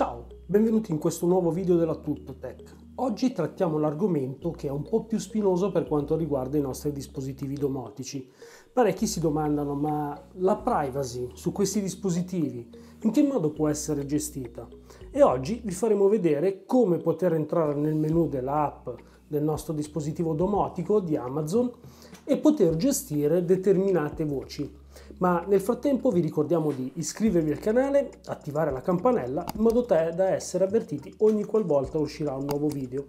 Ciao, benvenuti in questo nuovo video della TuttoTech. Oggi trattiamo l'argomento che è un po' più spinoso per quanto riguarda i nostri dispositivi domotici. Parecchi si domandano ma la privacy su questi dispositivi in che modo può essere gestita? E oggi vi faremo vedere come poter entrare nel menu della app del nostro dispositivo domotico di Amazon e poter gestire determinate voci ma nel frattempo vi ricordiamo di iscrivervi al canale, attivare la campanella in modo da essere avvertiti ogni qualvolta uscirà un nuovo video.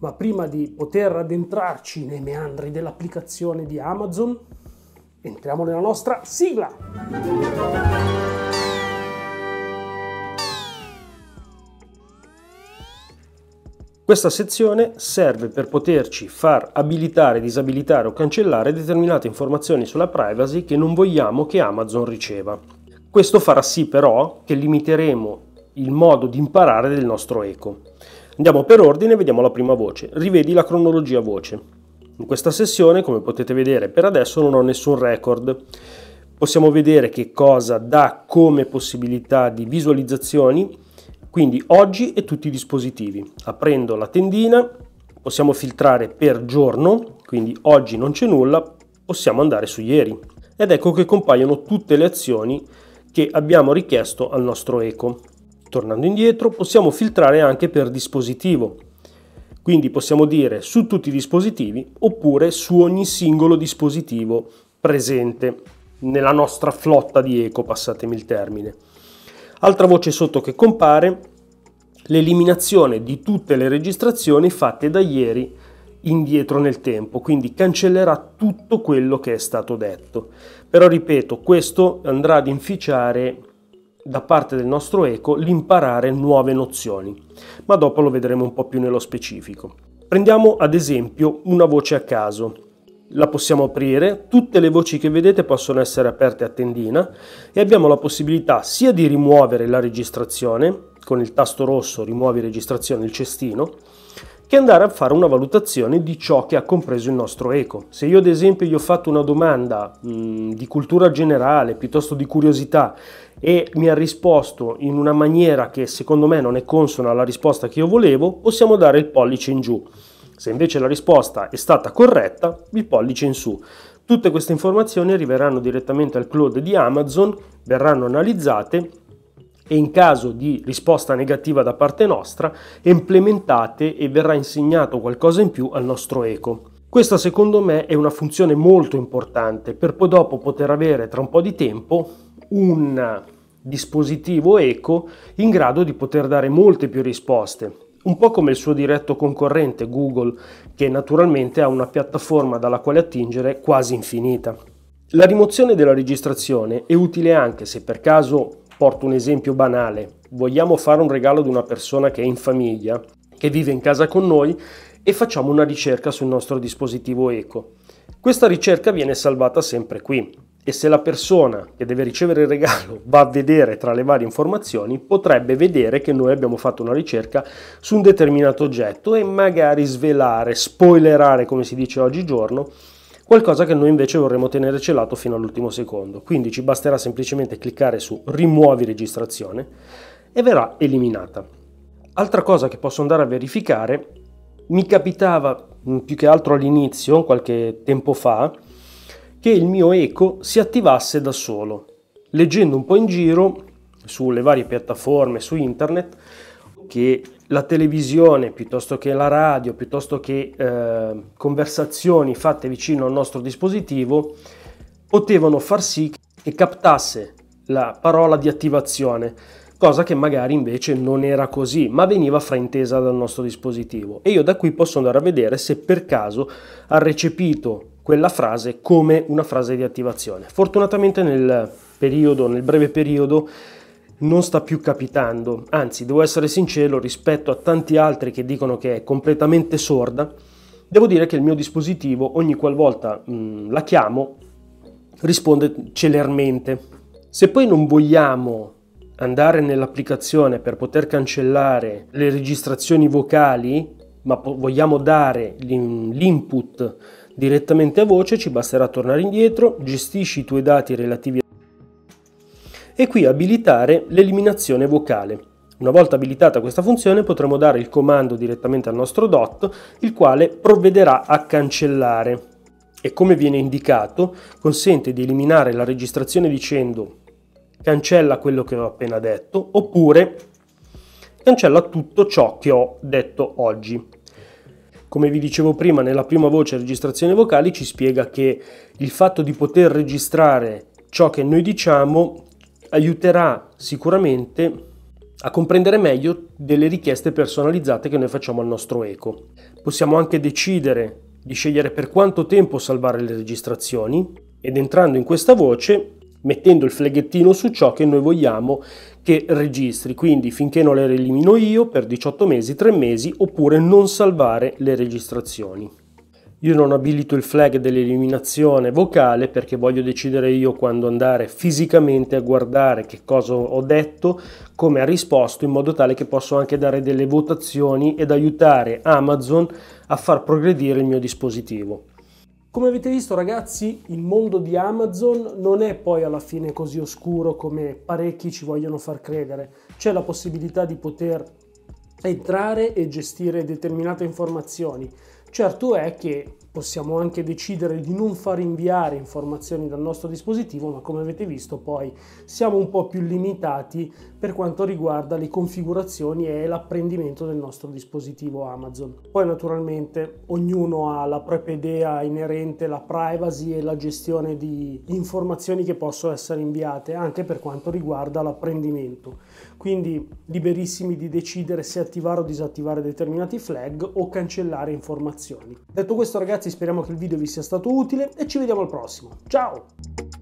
Ma prima di poter addentrarci nei meandri dell'applicazione di Amazon, entriamo nella nostra sigla! Questa sezione serve per poterci far abilitare, disabilitare o cancellare determinate informazioni sulla privacy che non vogliamo che Amazon riceva. Questo farà sì però che limiteremo il modo di imparare del nostro eco. Andiamo per ordine e vediamo la prima voce. Rivedi la cronologia voce. In questa sessione, come potete vedere, per adesso non ho nessun record. Possiamo vedere che cosa dà come possibilità di visualizzazioni quindi oggi e tutti i dispositivi. Aprendo la tendina possiamo filtrare per giorno, quindi oggi non c'è nulla, possiamo andare su ieri. Ed ecco che compaiono tutte le azioni che abbiamo richiesto al nostro eco. Tornando indietro possiamo filtrare anche per dispositivo, quindi possiamo dire su tutti i dispositivi oppure su ogni singolo dispositivo presente nella nostra flotta di eco, passatemi il termine. Altra voce sotto che compare, l'eliminazione di tutte le registrazioni fatte da ieri indietro nel tempo, quindi cancellerà tutto quello che è stato detto. Però ripeto, questo andrà ad inficiare da parte del nostro eco l'imparare nuove nozioni, ma dopo lo vedremo un po' più nello specifico. Prendiamo ad esempio una voce a caso la possiamo aprire, tutte le voci che vedete possono essere aperte a tendina e abbiamo la possibilità sia di rimuovere la registrazione, con il tasto rosso rimuovi registrazione il cestino, che andare a fare una valutazione di ciò che ha compreso il nostro eco. Se io ad esempio gli ho fatto una domanda mh, mm, di cultura generale piuttosto di curiosità e mi ha risposto in una maniera che secondo me non è consona alla risposta che io volevo, possiamo dare il pollice in giù. Se invece la risposta è stata corretta, il pollice in su. Tutte queste informazioni arriveranno direttamente al cloud di Amazon, verranno analizzate e in caso di risposta negativa da parte nostra, implementate e verrà insegnato qualcosa in più al nostro eco. Questa secondo me è una funzione molto importante per poi dopo poter avere tra un po' di tempo un dispositivo eco in grado di poter dare molte più risposte un po' come il suo diretto concorrente Google, che naturalmente ha una piattaforma dalla quale attingere quasi infinita. La rimozione della registrazione è utile anche se per caso, porto un esempio banale, vogliamo fare un regalo ad una persona che è in famiglia, che vive in casa con noi e facciamo una ricerca sul nostro dispositivo eco. Questa ricerca viene salvata sempre qui, e se la persona che deve ricevere il regalo va a vedere tra le varie informazioni, potrebbe vedere che noi abbiamo fatto una ricerca su un determinato oggetto e magari svelare, spoilerare, come si dice oggigiorno, qualcosa che noi invece vorremmo tenere celato fino all'ultimo secondo. Quindi ci basterà semplicemente cliccare su rimuovi registrazione e verrà eliminata. Altra cosa che posso andare a verificare, mi capitava mm, più che altro all'inizio, qualche tempo fa, che il mio eco si attivasse da solo. Leggendo un po' in giro, sulle varie piattaforme, su internet, che la televisione piuttosto che la radio, piuttosto che eh, conversazioni fatte vicino al nostro dispositivo, potevano far sì che captasse la parola di attivazione, cosa che magari invece non era così, ma veniva fraintesa dal nostro dispositivo. E io da qui posso andare a vedere se per caso ha recepito quella frase come una frase di attivazione. Fortunatamente nel, periodo, nel breve periodo non sta più capitando, anzi devo essere sincero rispetto a tanti altri che dicono che è completamente sorda, devo dire che il mio dispositivo ogni qualvolta mh, mm, la chiamo risponde celermente. Se poi non vogliamo andare nell'applicazione per poter cancellare le registrazioni vocali, ma vogliamo dare l'input Direttamente a voce ci basterà tornare indietro, gestisci i tuoi dati relativi a e qui abilitare l'eliminazione vocale. Una volta abilitata questa funzione potremo dare il comando direttamente al nostro DOT, il quale provvederà a cancellare. E come viene indicato, consente di eliminare la registrazione dicendo cancella quello che ho appena detto oppure cancella tutto ciò che ho detto oggi come vi dicevo prima nella prima voce registrazione vocali ci spiega che il fatto di poter registrare ciò che noi diciamo aiuterà sicuramente a comprendere meglio delle richieste personalizzate che noi facciamo al nostro eco. Possiamo anche decidere di scegliere per quanto tempo salvare le registrazioni ed entrando in questa voce mettendo il fleghettino su ciò che noi vogliamo che registri, quindi finché non le elimino io per 18 mesi, 3 mesi, oppure non salvare le registrazioni. Io non abilito il flag dell'eliminazione vocale perché voglio decidere io quando andare fisicamente a guardare che cosa ho detto, come ha risposto, in modo tale che posso anche dare delle votazioni ed aiutare Amazon a far progredire il mio dispositivo. Come avete visto ragazzi, il mondo di Amazon non è poi alla fine così oscuro come parecchi ci vogliono far credere. C'è la possibilità di poter entrare e gestire determinate informazioni. Certo è che possiamo anche decidere di non far inviare informazioni dal nostro dispositivo, ma come avete visto poi siamo un po' più limitati per quanto riguarda le configurazioni e l'apprendimento del nostro dispositivo Amazon. Poi naturalmente ognuno ha la propria idea inerente alla privacy e la gestione di informazioni che possono essere inviate, anche per quanto riguarda l'apprendimento. Quindi liberissimi di decidere se attivare o disattivare determinati flag o cancellare informazioni. Detto questo ragazzi, ragazzi, speriamo che il video vi sia stato utile e ci vediamo al prossimo. Ciao!